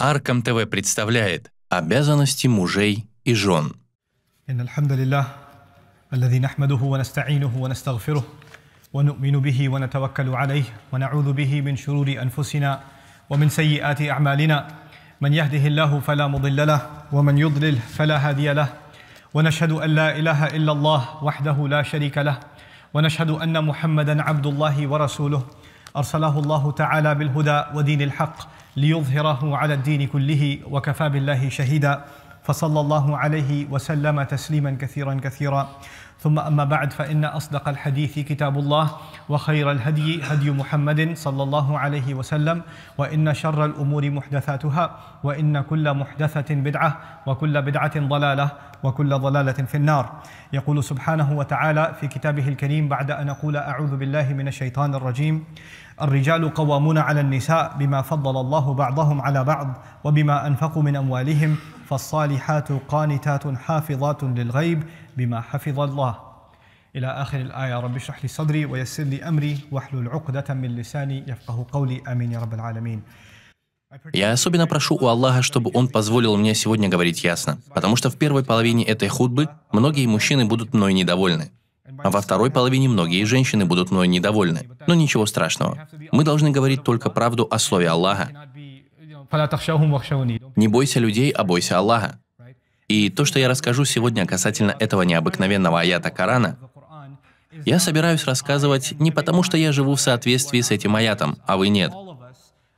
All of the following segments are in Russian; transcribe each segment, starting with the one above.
Арком ТВ представляет обязанности мужей и жен. إن الحمد لله الذي نحمده ونستعينه ونستغفره ونؤمن به ونتوكل عليه ونعوذ به من شرور أنفسنا ومن سيئات أعمالنا من يهده الله فلا مضل له ومن يضلل فلا هادي له ونشهد أن لا إله إلا الله وحده لا شريك له ونشهد أن محمدا عبد الله ورسوله أرسله الله تعالى بالهدى ودين الحق ليظهره على الدين كله وكفى بالله شهيدا فصلى الله عليه وسلم تسليما كثيرا كثيرا ثم أما بعد فإن أصدق الحديث كتاب الله وخير الهدي هدي محمد صلى الله عليه وسلم وإن شر الأمور محدثاتها وإن كل محدثة بدعة وكل بدعة ضلالة وكل ضلالة في النار يقول سبحانه وتعالى في كتابه الكريم بعد أن أقول أعوذ بالله من الشيطان الرجيم الرجال قوامون على النساء بما فضل الله بعضهم على بعض وبما أنفقوا من أموالهم فالصالحات قانتات حافظات للغيب بما حفظ الله إلى آخر الآية رب اشرح لي صدري ويسر لي أمري واحلل عقدة من لساني يفقه قولي آمين يا رب العالمين Я особенно прошу у Аллаха, чтобы Он позволил мне сегодня говорить ясно, потому что в первой половине этой худбы многие мужчины будут мной недовольны, а во второй половине многие женщины будут мной недовольны. Но ничего страшного. Мы должны говорить только правду о слове Аллаха. Не бойся людей, а бойся Аллаха. И то, что я расскажу сегодня касательно этого необыкновенного аята Корана, я собираюсь рассказывать не потому, что я живу в соответствии с этим аятом, а вы нет.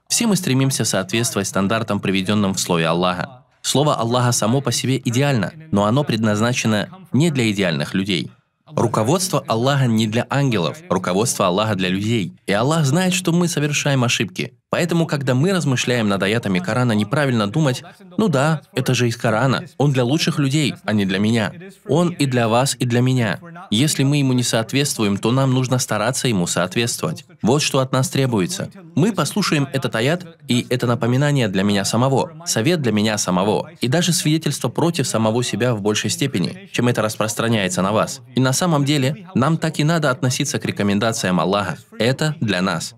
Все мы стремимся соответствовать стандартам, приведенным в слове Аллаха. Слово Аллаха само по себе идеально, но оно предназначено не для идеальных людей. Руководство Аллаха не для ангелов, руководство Аллаха для людей. И Аллах знает, что мы совершаем ошибки. Поэтому, когда мы размышляем над аятами Корана, неправильно думать, ну да, это же из Корана, он для лучших людей, а не для меня. Он и для вас, и для меня. Если мы ему не соответствуем, то нам нужно стараться ему соответствовать. Вот что от нас требуется. Мы послушаем этот аят, и это напоминание для меня самого, совет для меня самого, и даже свидетельство против самого себя в большей степени, чем это распространяется на вас. И на самом деле, нам так и надо относиться к рекомендациям Аллаха. Это для нас.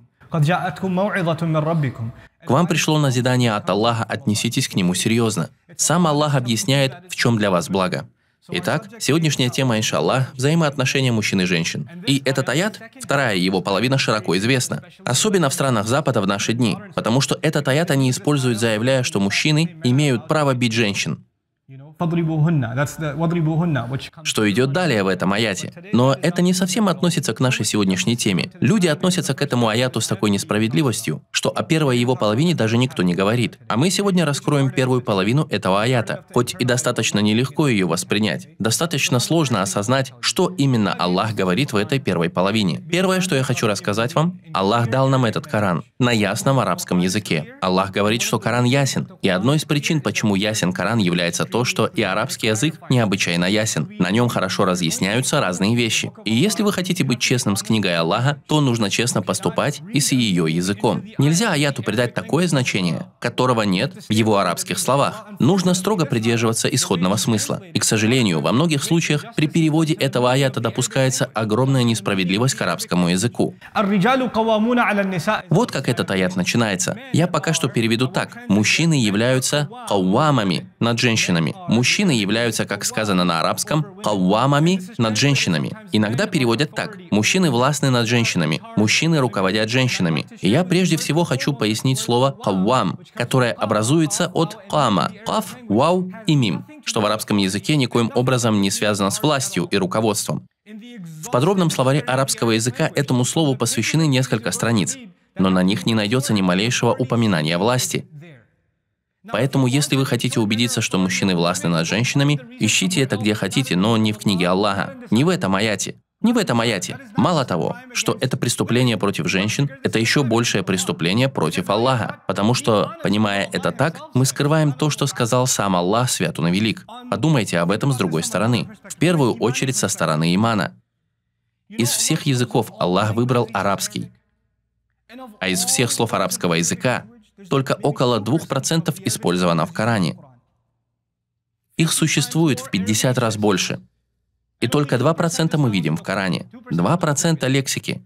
К вам пришло назидание от Аллаха, отнеситесь к нему серьезно. Сам Аллах объясняет, в чем для вас благо. Итак, сегодняшняя тема, иншаллах, взаимоотношения мужчин и женщин. И этот аят, вторая его половина, широко известна. Особенно в странах Запада в наши дни, потому что этот аят они используют, заявляя, что мужчины имеют право бить женщин. Что идет далее в этом аяте. Но это не совсем относится к нашей сегодняшней теме. Люди относятся к этому аяту с такой несправедливостью, что о первой его половине даже никто не говорит. А мы сегодня раскроем первую половину этого аята. Хоть и достаточно нелегко ее воспринять, достаточно сложно осознать, что именно Аллах говорит в этой первой половине. Первое, что я хочу рассказать вам, Аллах дал нам этот Коран на ясном арабском языке. Аллах говорит, что Коран ясен. И одной из причин, почему ясен Коран, является то, что и арабский язык необычайно ясен. На нем хорошо разъясняются разные вещи. И если вы хотите быть честным с книгой Аллаха, то нужно честно поступать и с ее языком. Нельзя аяту придать такое значение, которого нет в его арабских словах. Нужно строго придерживаться исходного смысла. И, к сожалению, во многих случаях при переводе этого аята допускается огромная несправедливость к арабскому языку. Вот как этот аят начинается. Я пока что переведу так. Мужчины являются кавамами над женщинами. Мужчины являются, как сказано на арабском, каввамами над женщинами. Иногда переводят так. Мужчины властны над женщинами. Мужчины руководят женщинами. И я прежде всего хочу пояснить слово каввам, которое образуется от кама, каф, вау и мим, что в арабском языке никоим образом не связано с властью и руководством. В подробном словаре арабского языка этому слову посвящены несколько страниц, но на них не найдется ни малейшего упоминания власти. Поэтому, если вы хотите убедиться, что мужчины властны над женщинами, ищите это где хотите, но не в книге Аллаха, не в этом аяте. Не в этом аяте. Мало того, что это преступление против женщин, это еще большее преступление против Аллаха. Потому что, понимая это так, мы скрываем то, что сказал сам Аллах Свят Он и Велик. Подумайте об этом с другой стороны. В первую очередь со стороны имана. Из всех языков Аллах выбрал арабский. А из всех слов арабского языка только около 2% использовано в Коране. Их существует в 50 раз больше. И только 2% мы видим в Коране. 2% лексики.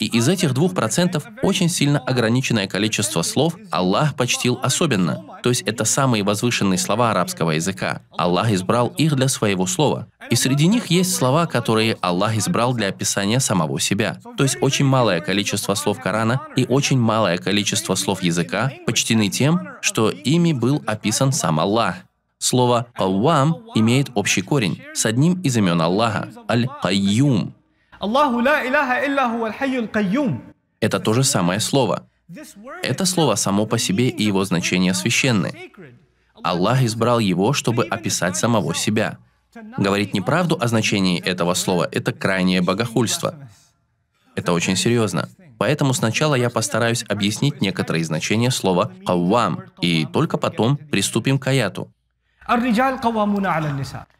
И из этих двух процентов очень сильно ограниченное количество слов Аллах почтил особенно, то есть это самые возвышенные слова арабского языка. Аллах избрал их для своего слова. И среди них есть слова, которые Аллах избрал для описания самого себя. То есть очень малое количество слов Корана и очень малое количество слов языка почтены тем, что ими был описан сам Аллах. Слово «каввам» имеет общий корень с одним из имен Аллаха – «аль-кайюм», Аллаху ла иляха илляху аль кайюм. Это то же самое слово. Это слово само по себе и его значение священны. Аллах избрал его, чтобы описать самого себя. Говорить неправду о значении этого слова – это крайнее богохульство. Это очень серьезно. Поэтому сначала я постараюсь объяснить некоторые значения слова «каввам», и только потом приступим к аяту.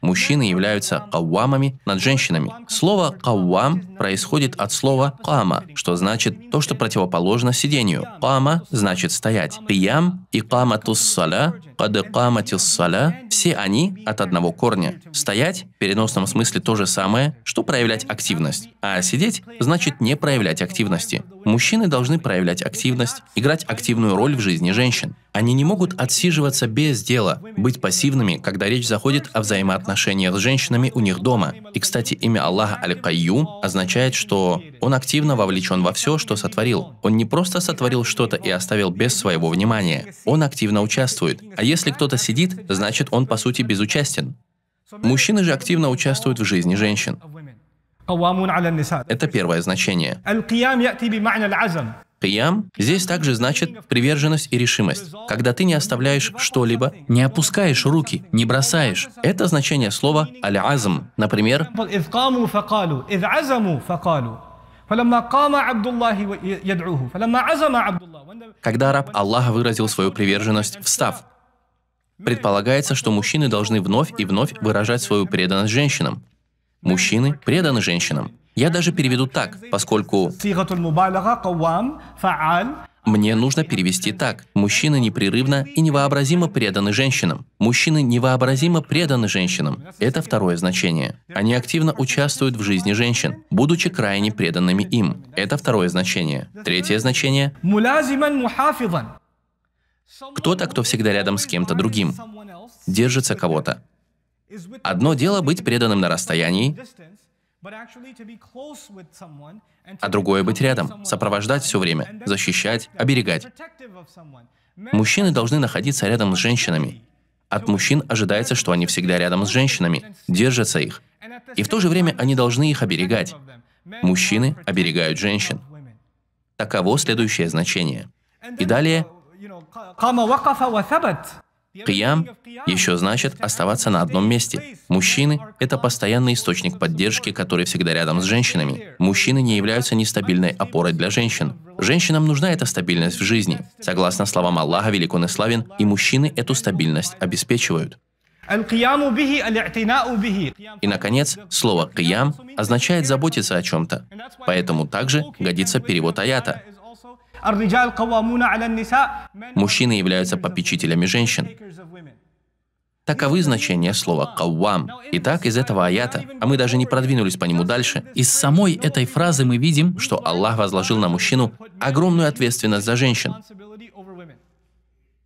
Мужчины являются кавамами над женщинами. Слово «кавам» происходит от слова «кама», что значит то, что противоположно сидению. «Кама» значит «стоять». «Киям» и «каматус-саля», «кадыкаматис-саля» – все они от одного корня. «Стоять» в переносном смысле то же самое, что проявлять активность, а «сидеть» значит не проявлять активности. Мужчины должны проявлять активность, играть активную роль в жизни женщин. Они не могут отсиживаться без дела, быть пассивными активными, когда речь заходит о взаимоотношениях с женщинами у них дома. И, кстати, имя Аллаха Аль-Кайю означает, что он активно вовлечен во все, что сотворил. Он не просто сотворил что-то и оставил без своего внимания. Он активно участвует. А если кто-то сидит, значит он по сути безучастен. Мужчины же активно участвуют в жизни женщин. Это первое значение. Киям здесь также значит приверженность и решимость. Когда ты не оставляешь что-либо, не опускаешь руки, не бросаешь. Это значение слова аль-азм. Например, когда раб Аллаха выразил свою приверженность, встав, предполагается, что мужчины должны вновь и вновь выражать свою преданность женщинам. Мужчины преданы женщинам. Я даже переведу так, поскольку мне нужно перевести так. Мужчины непрерывно и невообразимо преданы женщинам. Мужчины невообразимо преданы женщинам. Это второе значение. Они активно участвуют в жизни женщин, будучи крайне преданными им. Это второе значение. Третье значение. Кто-то, кто всегда рядом с кем-то другим, держится кого-то. Одно дело быть преданным на расстоянии, а другое — быть рядом, сопровождать все время, защищать, оберегать. Мужчины должны находиться рядом с женщинами. От мужчин ожидается, что они всегда рядом с женщинами, держатся их. И в то же время они должны их оберегать. Мужчины оберегают женщин. Таково следующее значение. И далее... Киям еще значит оставаться на одном месте. Мужчины – это постоянный источник поддержки, который всегда рядом с женщинами. Мужчины не являются нестабильной опорой для женщин. Женщинам нужна эта стабильность в жизни. Согласно словам Аллаха, велик и славен, и мужчины эту стабильность обеспечивают. И, наконец, слово «киям» означает заботиться о чем-то. Поэтому также годится перевод аята – Мужчины являются попечителями женщин. Таковы значения слова «каввам». Итак, из этого аята, а мы даже не продвинулись по нему дальше, из самой этой фразы мы видим, что Аллах возложил на мужчину огромную ответственность за женщин.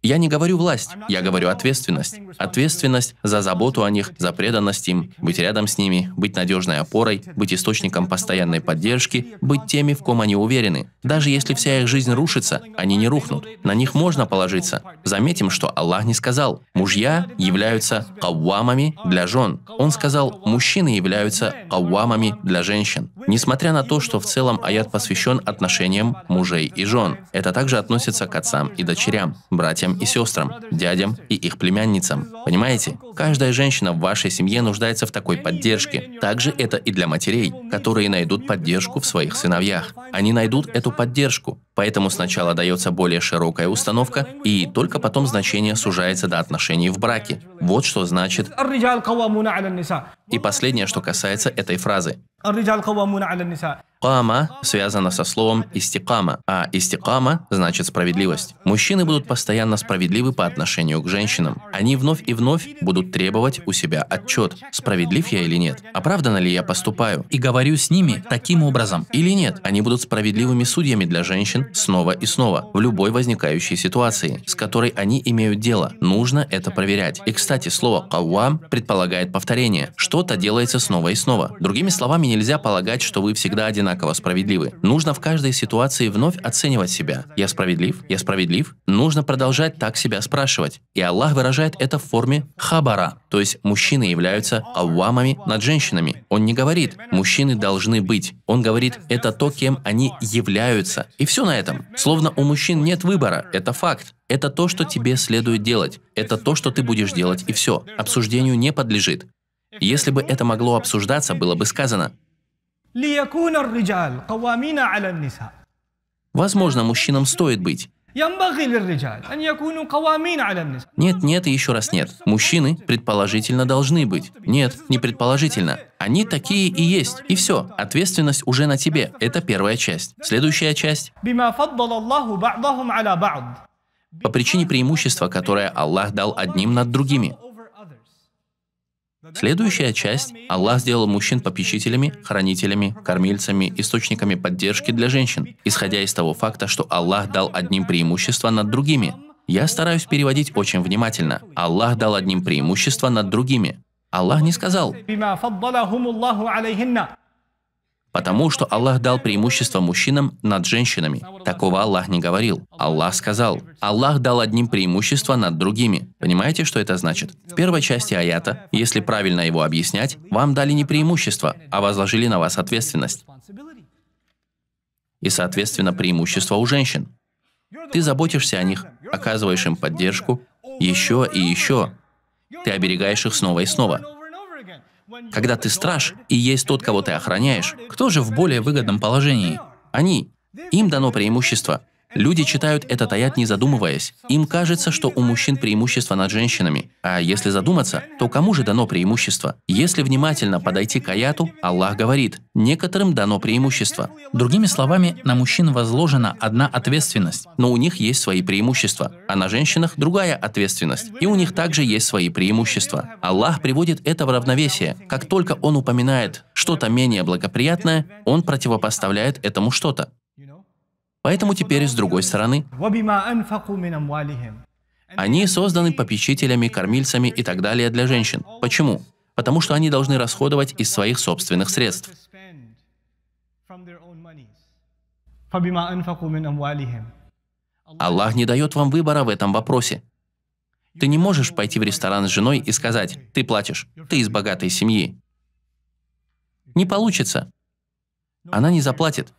Я не говорю власть, я говорю ответственность. Ответственность за заботу о них, за преданность им, быть рядом с ними, быть надежной опорой, быть источником постоянной поддержки, быть теми, в ком они уверены. Даже если вся их жизнь рушится, они не рухнут. На них можно положиться. Заметим, что Аллах не сказал, мужья являются каввамами для жен. Он сказал, мужчины являются каввамами для женщин. Несмотря на то, что в целом аят посвящен отношениям мужей и жен, это также относится к отцам и дочерям, братьям братьям и сестрам, дядям и их племянницам. Понимаете? Каждая женщина в вашей семье нуждается в такой поддержке. Также это и для матерей, которые найдут поддержку в своих сыновьях. Они найдут эту поддержку, Поэтому сначала дается более широкая установка, и только потом значение сужается до отношений в браке. Вот что значит. И последнее, что касается этой фразы. Кама связано со словом истикама, а истикама значит справедливость. Мужчины будут постоянно справедливы по отношению к женщинам. Они вновь и вновь будут требовать у себя отчет, справедлив я или нет, оправданно ли я поступаю, и говорю с ними таким образом или нет. Они будут справедливыми судьями для женщин снова и снова, в любой возникающей ситуации, с которой они имеют дело. Нужно это проверять. И, кстати, слово «кавам» предполагает повторение. Что-то делается снова и снова. Другими словами, нельзя полагать, что вы всегда одинаково справедливы. Нужно в каждой ситуации вновь оценивать себя. Я справедлив? Я справедлив? Нужно продолжать так себя спрашивать. И Аллах выражает это в форме хабара, то есть мужчины являются аввамами над женщинами. Он не говорит «мужчины должны быть», он говорит «это то, кем они являются». И все на этом. Словно у мужчин нет выбора, это факт. Это то, что тебе следует делать. Это то, что ты будешь делать, и все. Обсуждению не подлежит. Если бы это могло обсуждаться, было бы сказано. Возможно, мужчинам стоит быть. Нет, нет и еще раз нет. Мужчины, предположительно, должны быть. Нет, не предположительно. Они такие и есть. И все, ответственность уже на тебе. Это первая часть. Следующая часть. По причине преимущества, которое Аллах дал одним над другими. Следующая часть – Аллах сделал мужчин попечителями, хранителями, кормильцами, источниками поддержки для женщин, исходя из того факта, что Аллах дал одним преимущество над другими. Я стараюсь переводить очень внимательно. Аллах дал одним преимущество над другими. Аллах не сказал. Потому что Аллах дал преимущество мужчинам над женщинами. Такого Аллах не говорил. Аллах сказал, Аллах дал одним преимущество над другими. Понимаете, что это значит? В первой части аята, если правильно его объяснять, вам дали не преимущество, а возложили на вас ответственность. И, соответственно, преимущество у женщин. Ты заботишься о них, оказываешь им поддержку, еще и еще. Ты оберегаешь их снова и снова. Когда ты страж и есть тот, кого ты охраняешь, кто же в более выгодном положении? Они. Им дано преимущество. Люди читают этот аят не задумываясь. Им кажется, что у мужчин преимущество над женщинами. А если задуматься, то кому же дано преимущество? Если внимательно подойти к аяту, Аллах говорит, некоторым дано преимущество. Другими словами, на мужчин возложена одна ответственность. Но у них есть свои преимущества, а на женщинах другая ответственность. И у них также есть свои преимущества. Аллах приводит это в равновесие. Как только он упоминает что-то менее благоприятное, он противопоставляет этому что-то. Поэтому теперь, с другой стороны, они созданы попечителями, кормильцами и так далее для женщин. Почему? Потому что они должны расходовать из своих собственных средств. Аллах не дает вам выбора в этом вопросе. Ты не можешь пойти в ресторан с женой и сказать, ты платишь, ты из богатой семьи. Не получится. Она не заплатит.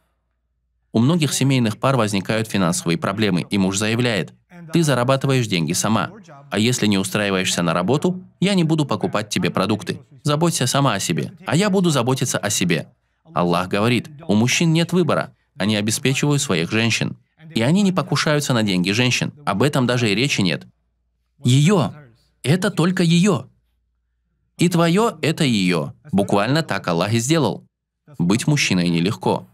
У многих семейных пар возникают финансовые проблемы, и муж заявляет, ты зарабатываешь деньги сама, а если не устраиваешься на работу, я не буду покупать тебе продукты. Заботься сама о себе, а я буду заботиться о себе. Аллах говорит, у мужчин нет выбора, они обеспечивают своих женщин. И они не покушаются на деньги женщин, об этом даже и речи нет. Ее – это только ее. И твое – это ее. Буквально так Аллах и сделал. Быть мужчиной нелегко.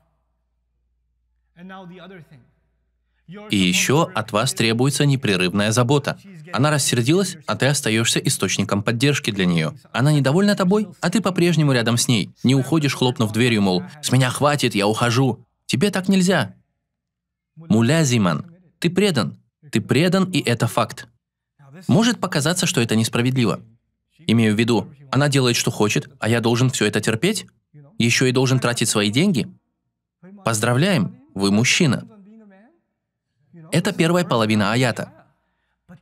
И еще от вас требуется непрерывная забота. Она рассердилась, а ты остаешься источником поддержки для нее. Она недовольна тобой, а ты по-прежнему рядом с ней. Не уходишь, хлопнув дверью, мол, «С меня хватит, я ухожу». Тебе так нельзя. Мулязиман, ты предан. Ты предан, и это факт. Может показаться, что это несправедливо. Имею в виду, она делает, что хочет, а я должен все это терпеть? Еще и должен тратить свои деньги? Поздравляем, вы мужчина. Это первая половина аята.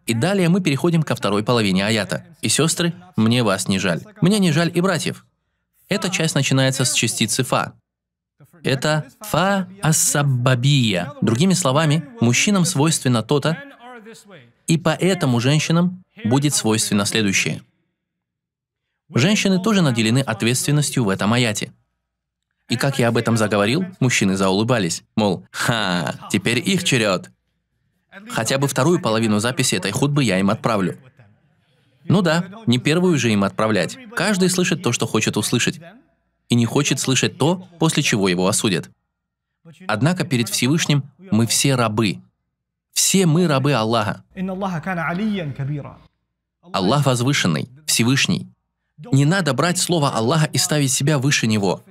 И далее мы переходим ко второй половине аята. «И сестры, мне вас не жаль. Мне не жаль и братьев». Эта часть начинается с частицы «фа». Это «фа ассабабия». Другими словами, мужчинам свойственно то-то, и поэтому женщинам будет свойственно следующее. Женщины тоже наделены ответственностью в этом аяте – и как я об этом заговорил, мужчины заулыбались, мол, ха, теперь их черед. Хотя бы вторую половину записи этой худбы я им отправлю. Ну да, не первую же им отправлять. Каждый слышит то, что хочет услышать. И не хочет слышать то, после чего его осудят. Однако перед Всевышним мы все рабы. Все мы рабы Аллаха. Аллах возвышенный, Всевышний. Не надо брать слово Аллаха и ставить себя выше Него.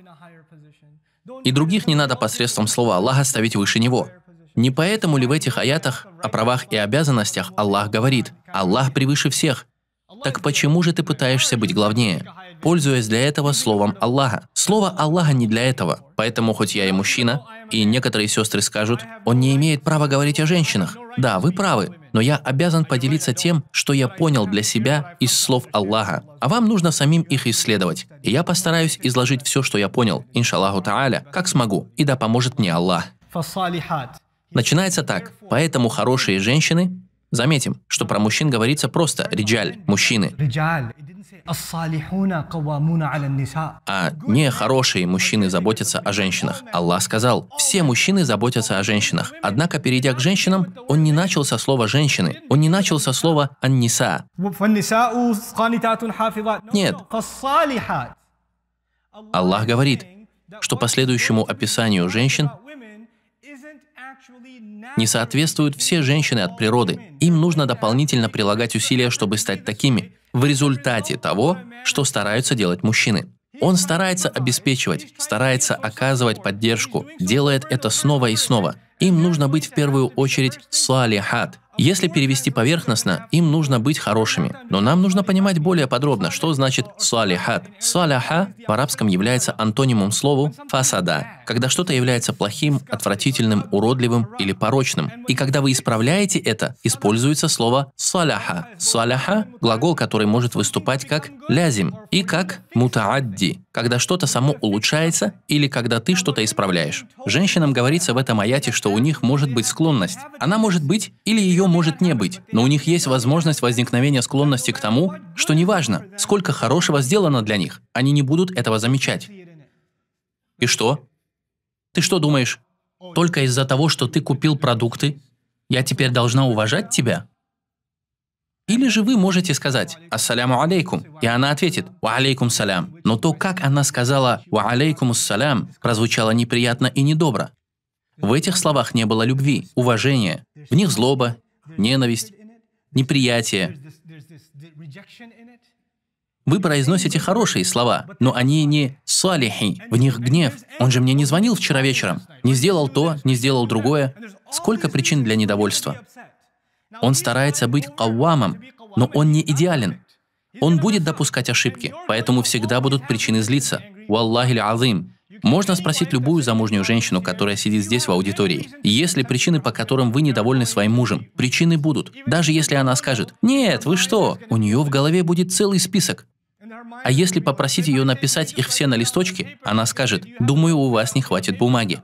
И других не надо посредством слова Аллаха ставить выше него. Не поэтому ли в этих аятах о правах и обязанностях Аллах говорит «Аллах превыше всех», так почему же ты пытаешься быть главнее, пользуясь для этого словом Аллаха? Слово Аллаха не для этого, поэтому хоть я и мужчина, и некоторые сестры скажут, он не имеет права говорить о женщинах. Да, вы правы, но я обязан поделиться тем, что я понял для себя из слов Аллаха, а вам нужно самим их исследовать. И я постараюсь изложить все, что я понял, иншаллаху та'аля, как смогу, и да поможет мне Аллах. Начинается так. Поэтому хорошие женщины... Заметим, что про мужчин говорится просто «риджаль» – «мужчины». А нехорошие мужчины заботятся о женщинах. Аллах сказал, все мужчины заботятся о женщинах. Однако, перейдя к женщинам, он не начал со слова «женщины», он не начал со слова «анниса». Нет. Аллах говорит, что по следующему описанию женщин не соответствуют все женщины от природы. Им нужно дополнительно прилагать усилия, чтобы стать такими в результате того, что стараются делать мужчины. Он старается обеспечивать, старается оказывать поддержку, делает это снова и снова – им нужно быть в первую очередь салихат. Если перевести поверхностно, им нужно быть хорошими. Но нам нужно понимать более подробно, что значит салихат. Салаха в арабском является антонимом слову фасада, когда что-то является плохим, отвратительным, уродливым или порочным. И когда вы исправляете это, используется слово салаха. Салаха – глагол, который может выступать как лязим и как мутаадди, когда что-то само улучшается или когда ты что-то исправляешь. Женщинам говорится в этом аяте, что что у них может быть склонность. Она может быть или ее может не быть, но у них есть возможность возникновения склонности к тому, что неважно, сколько хорошего сделано для них, они не будут этого замечать. И что? Ты что думаешь? Только из-за того, что ты купил продукты, я теперь должна уважать тебя? Или же вы можете сказать «Ассаляму алейкум», и она ответит «Ва алейкум салям». Но то, как она сказала «Ва алейкум салям», прозвучало неприятно и недобро. В этих словах не было любви, уважения. В них злоба, ненависть, неприятие. Вы произносите хорошие слова, но они не салихи, в них гнев. Он же мне не звонил вчера вечером, не сделал то, не сделал другое. Сколько причин для недовольства? Он старается быть кавамом, но он не идеален. Он будет допускать ошибки, поэтому всегда будут причины злиться. Валлахи азим. Можно спросить любую замужнюю женщину, которая сидит здесь в аудитории, есть ли причины, по которым вы недовольны своим мужем. Причины будут. Даже если она скажет «Нет, вы что?», у нее в голове будет целый список. А если попросить ее написать их все на листочке, она скажет «Думаю, у вас не хватит бумаги».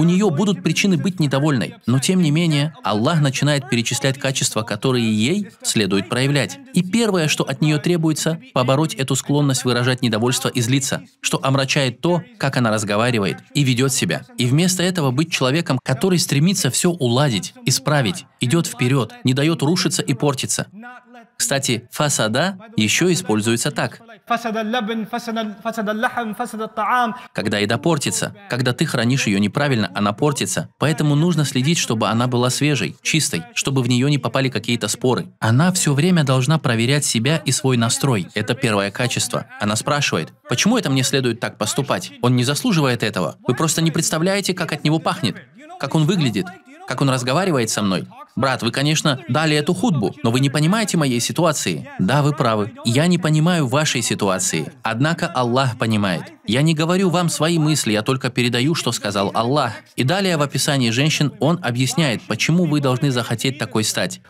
У нее будут причины быть недовольной, но тем не менее Аллах начинает перечислять качества, которые ей следует проявлять. И первое, что от нее требуется, побороть эту склонность выражать недовольство и злиться, что омрачает то, как она разговаривает и ведет себя. И вместо этого быть человеком, который стремится все уладить, исправить, идет вперед, не дает рушиться и портиться. Кстати, фасада еще используется так. Когда еда портится, когда ты хранишь ее неправильно, она портится. Поэтому нужно следить, чтобы она была свежей, чистой, чтобы в нее не попали какие-то споры. Она все время должна проверять себя и свой настрой. Это первое качество. Она спрашивает, почему это мне следует так поступать? Он не заслуживает этого. Вы просто не представляете, как от него пахнет, как он выглядит как он разговаривает со мной. «Брат, вы, конечно, дали эту худбу, но вы не понимаете моей ситуации». Да, вы правы. Я не понимаю вашей ситуации. Однако Аллах понимает. Я не говорю вам свои мысли, я только передаю, что сказал Аллах. И далее в описании женщин он объясняет, почему вы должны захотеть такой стать.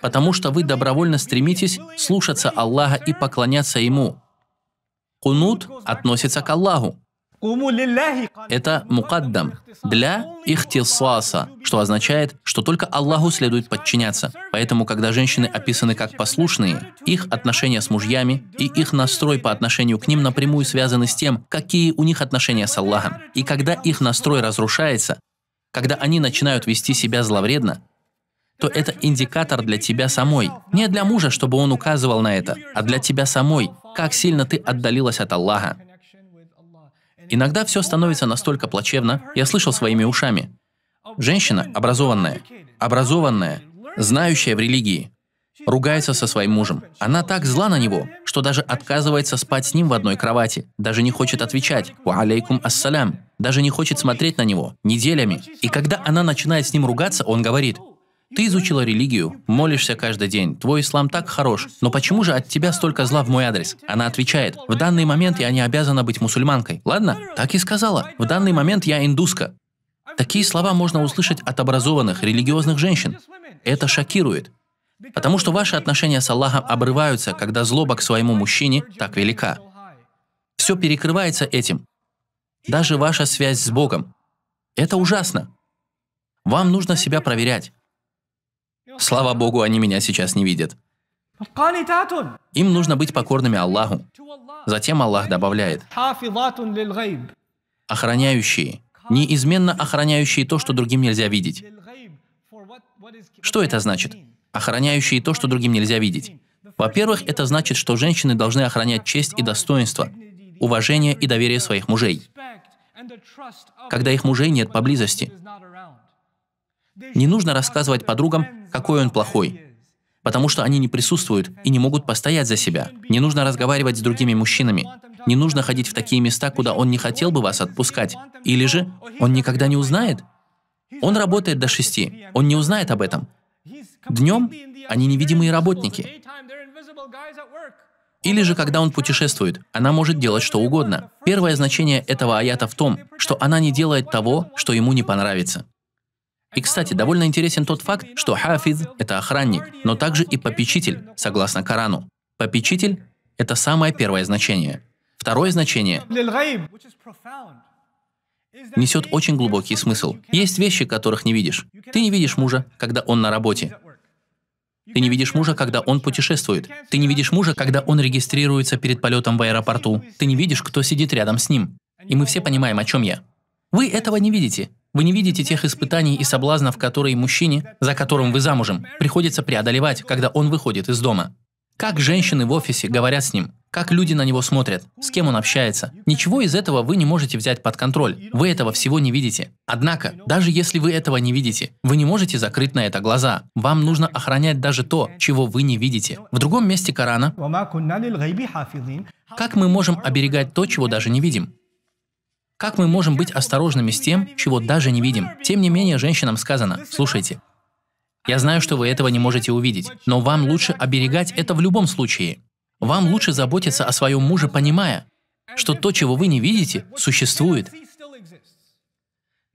Потому что вы добровольно стремитесь слушаться Аллаха и поклоняться Ему. Кунут относится к Аллаху. Это мукаддам для ихтисаса, что означает, что только Аллаху следует подчиняться. Поэтому, когда женщины описаны как послушные, их отношения с мужьями и их настрой по отношению к ним напрямую связаны с тем, какие у них отношения с Аллахом. И когда их настрой разрушается, когда они начинают вести себя зловредно, то это индикатор для тебя самой. Не для мужа, чтобы он указывал на это, а для тебя самой, как сильно ты отдалилась от Аллаха. Иногда все становится настолько плачевно, я слышал своими ушами. Женщина образованная, образованная, знающая в религии, ругается со своим мужем. Она так зла на него, что даже отказывается спать с ним в одной кровати, даже не хочет отвечать «Ва алейкум ассалям», даже не хочет смотреть на него неделями. И когда она начинает с ним ругаться, он говорит ты изучила религию, молишься каждый день, твой ислам так хорош, но почему же от тебя столько зла в мой адрес? Она отвечает, в данный момент я не обязана быть мусульманкой. Ладно? Так и сказала, в данный момент я индуска. Такие слова можно услышать от образованных, религиозных женщин. Это шокирует. Потому что ваши отношения с Аллахом обрываются, когда злоба к своему мужчине так велика. Все перекрывается этим. Даже ваша связь с Богом. Это ужасно. Вам нужно себя проверять. Слава Богу, они меня сейчас не видят. Им нужно быть покорными Аллаху. Затем Аллах добавляет. Охраняющие. Неизменно охраняющие то, что другим нельзя видеть. Что это значит? Охраняющие то, что другим нельзя видеть. Во-первых, это значит, что женщины должны охранять честь и достоинство, уважение и доверие своих мужей, когда их мужей нет поблизости. Не нужно рассказывать подругам, какой он плохой. Потому что они не присутствуют и не могут постоять за себя. Не нужно разговаривать с другими мужчинами. Не нужно ходить в такие места, куда он не хотел бы вас отпускать. Или же он никогда не узнает. Он работает до шести. Он не узнает об этом. Днем они невидимые работники. Или же когда он путешествует, она может делать что угодно. Первое значение этого аята в том, что она не делает того, что ему не понравится. И, кстати, довольно интересен тот факт, что хафиз – это охранник, но также и попечитель, согласно Корану. Попечитель – это самое первое значение. Второе значение несет очень глубокий смысл. Есть вещи, которых не видишь. Ты не видишь мужа, когда он на работе. Ты не видишь мужа, когда он путешествует. Ты не видишь мужа, когда он регистрируется перед полетом в аэропорту. Ты не видишь, кто сидит рядом с ним. И мы все понимаем, о чем я. Вы этого не видите, вы не видите тех испытаний и соблазнов, которые мужчине, за которым вы замужем, приходится преодолевать, когда он выходит из дома. Как женщины в офисе говорят с ним, как люди на него смотрят, с кем он общается. Ничего из этого вы не можете взять под контроль, вы этого всего не видите. Однако, даже если вы этого не видите, вы не можете закрыть на это глаза. Вам нужно охранять даже то, чего вы не видите. В другом месте Корана, как мы можем оберегать то, чего даже не видим? Как мы можем быть осторожными с тем, чего даже не видим? Тем не менее, женщинам сказано, слушайте, я знаю, что вы этого не можете увидеть, но вам лучше оберегать это в любом случае. Вам лучше заботиться о своем муже, понимая, что то, чего вы не видите, существует.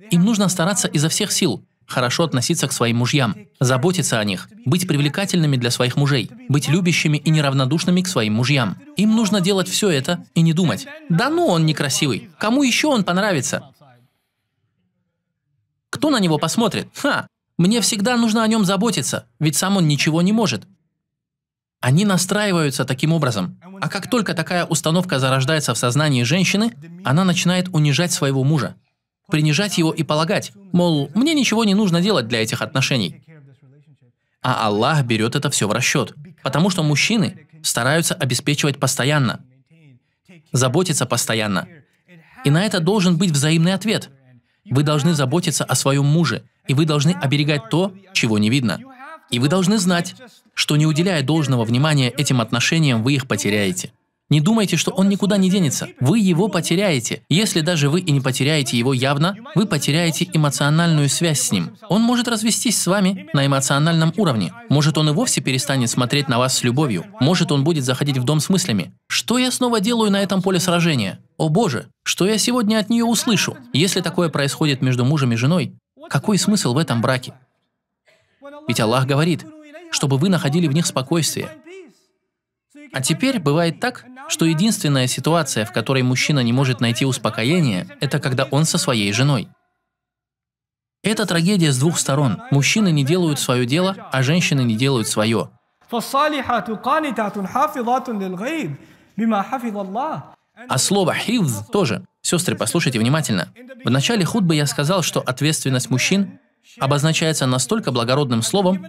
Им нужно стараться изо всех сил, хорошо относиться к своим мужьям, заботиться о них, быть привлекательными для своих мужей, быть любящими и неравнодушными к своим мужьям. Им нужно делать все это и не думать. Да ну, он некрасивый. Кому еще он понравится? Кто на него посмотрит? Ха! Мне всегда нужно о нем заботиться, ведь сам он ничего не может. Они настраиваются таким образом. А как только такая установка зарождается в сознании женщины, она начинает унижать своего мужа, принижать его и полагать, мол, мне ничего не нужно делать для этих отношений. А Аллах берет это все в расчет, потому что мужчины стараются обеспечивать постоянно, заботиться постоянно. И на это должен быть взаимный ответ. Вы должны заботиться о своем муже, и вы должны оберегать то, чего не видно. И вы должны знать, что не уделяя должного внимания этим отношениям, вы их потеряете. Не думайте, что он никуда не денется. Вы его потеряете. Если даже вы и не потеряете его явно, вы потеряете эмоциональную связь с ним. Он может развестись с вами на эмоциональном уровне. Может, он и вовсе перестанет смотреть на вас с любовью. Может, он будет заходить в дом с мыслями. Что я снова делаю на этом поле сражения? О боже, что я сегодня от нее услышу? Если такое происходит между мужем и женой, какой смысл в этом браке? Ведь Аллах говорит, чтобы вы находили в них спокойствие, а теперь бывает так, что единственная ситуация, в которой мужчина не может найти успокоение, это когда он со своей женой. Это трагедия с двух сторон. Мужчины не делают свое дело, а женщины не делают свое. А слово «хивз» тоже. Сестры, послушайте внимательно. В начале худбы я сказал, что ответственность мужчин обозначается настолько благородным словом,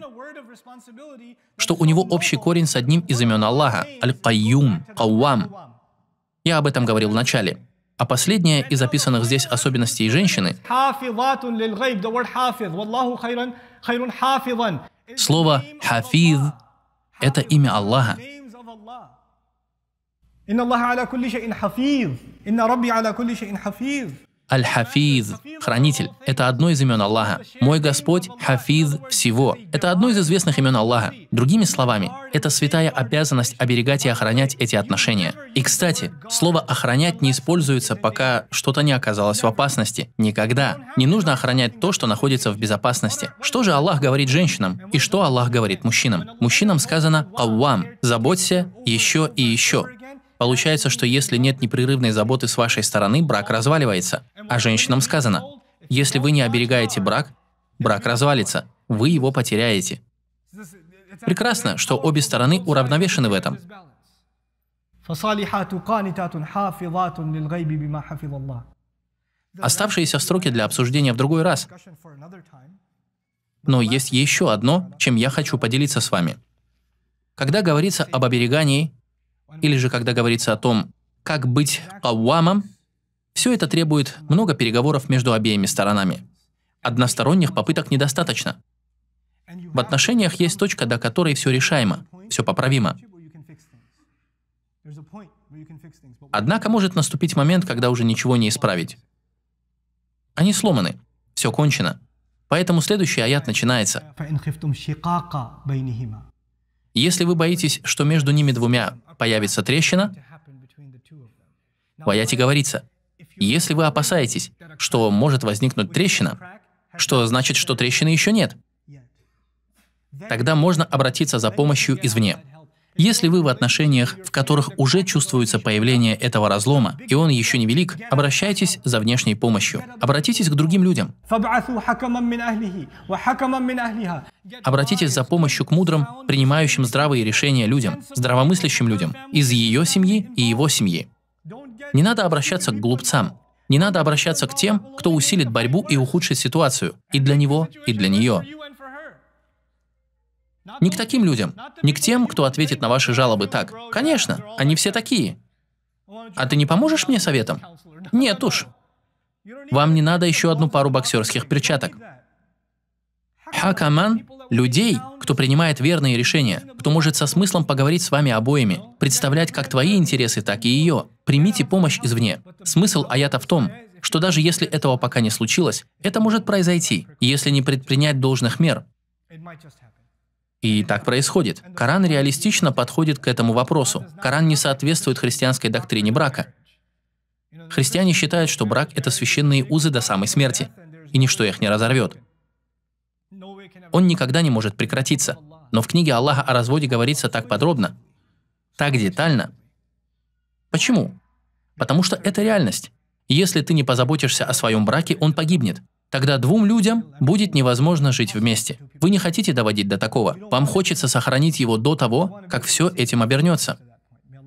что у него общий корень с одним из имен Аллаха – Аль-Кайюм, Кауам. Я об этом говорил в начале. А последняя из описанных здесь особенностей женщины Слово «хафиз» — это имя Аллаха. إن الله على كل شيء حفيظ إن ربي على كل شيء حفيظ Аль-Хафиз, хранитель, это одно из имен Аллаха. Мой Господь – Хафиз всего. Это одно из известных имен Аллаха. Другими словами, это святая обязанность оберегать и охранять эти отношения. И, кстати, слово «охранять» не используется, пока что-то не оказалось в опасности. Никогда. Не нужно охранять то, что находится в безопасности. Что же Аллах говорит женщинам? И что Аллах говорит мужчинам? Мужчинам сказано «Каввам» – «заботься еще и еще». Получается, что если нет непрерывной заботы с вашей стороны, брак разваливается. А женщинам сказано, если вы не оберегаете брак, брак развалится, вы его потеряете. Прекрасно, что обе стороны уравновешены в этом. Оставшиеся строки для обсуждения в другой раз. Но есть еще одно, чем я хочу поделиться с вами. Когда говорится об оберегании, или же когда говорится о том, как быть кавамом, все это требует много переговоров между обеими сторонами. Односторонних попыток недостаточно. В отношениях есть точка, до которой все решаемо, все поправимо. Однако может наступить момент, когда уже ничего не исправить. Они сломаны, все кончено. Поэтому следующий аят начинается. Если вы боитесь, что между ними двумя появится трещина, в аяте говорится, если вы опасаетесь, что может возникнуть трещина, что значит, что трещины еще нет, тогда можно обратиться за помощью извне. Если вы в отношениях, в которых уже чувствуется появление этого разлома, и он еще не велик, обращайтесь за внешней помощью. Обратитесь к другим людям. Обратитесь за помощью к мудрым, принимающим здравые решения людям, здравомыслящим людям, из ее семьи и его семьи. Не надо обращаться к глупцам. Не надо обращаться к тем, кто усилит борьбу и ухудшит ситуацию и для него, и для нее. Не к таким людям. Не к тем, кто ответит на ваши жалобы так. Конечно, они все такие. А ты не поможешь мне советом? Нет уж. Вам не надо еще одну пару боксерских перчаток. Хакаман – людей, кто принимает верные решения, кто может со смыслом поговорить с вами обоими, представлять как твои интересы, так и ее. Примите помощь извне. Смысл аята в том, что даже если этого пока не случилось, это может произойти, если не предпринять должных мер. И так происходит. Коран реалистично подходит к этому вопросу. Коран не соответствует христианской доктрине брака. Христиане считают, что брак – это священные узы до самой смерти, и ничто их не разорвет. Он никогда не может прекратиться. Но в книге Аллаха о разводе говорится так подробно, так детально. Почему? Потому что это реальность. Если ты не позаботишься о своем браке, он погибнет. Тогда двум людям будет невозможно жить вместе. Вы не хотите доводить до такого. Вам хочется сохранить его до того, как все этим обернется.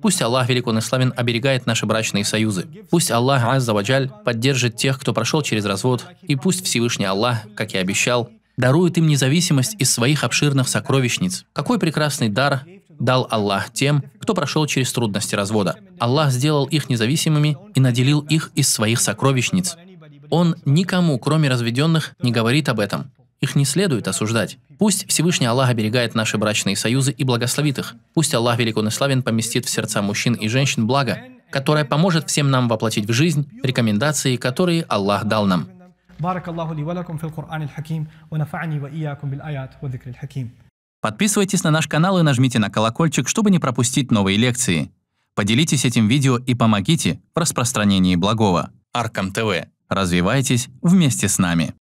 Пусть Аллах Велик Он и Славен оберегает наши брачные союзы. Пусть Аллах Аззаваджаль поддержит тех, кто прошел через развод, и пусть Всевышний Аллах, как и обещал, дарует им независимость из своих обширных сокровищниц. Какой прекрасный дар дал Аллах тем, кто прошел через трудности развода. Аллах сделал их независимыми и наделил их из своих сокровищниц. Он никому, кроме разведенных, не говорит об этом. Их не следует осуждать. Пусть Всевышний Аллах оберегает наши брачные союзы и благословит их. Пусть Аллах Великон и Славен поместит в сердца мужчин и женщин благо, которое поможет всем нам воплотить в жизнь рекомендации, которые Аллах дал нам. Подписывайтесь на наш канал и нажмите на колокольчик, чтобы не пропустить новые лекции. Поделитесь этим видео и помогите в распространении благого. Аркам ТВ Развивайтесь вместе с нами.